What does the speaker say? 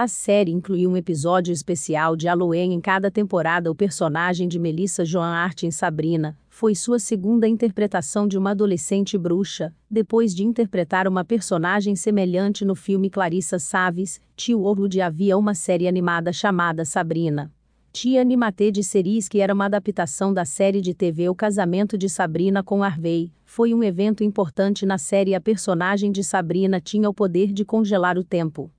A série inclui um episódio especial de Halloween em cada temporada. O personagem de Melissa Joan Hart em Sabrina foi sua segunda interpretação de uma adolescente bruxa, depois de interpretar uma personagem semelhante no filme Clarissa Saves, Tio Orwood havia uma série animada chamada Sabrina. Tia Animate de Series que era uma adaptação da série de TV O Casamento de Sabrina com Harvey, foi um evento importante na série a personagem de Sabrina tinha o poder de congelar o tempo.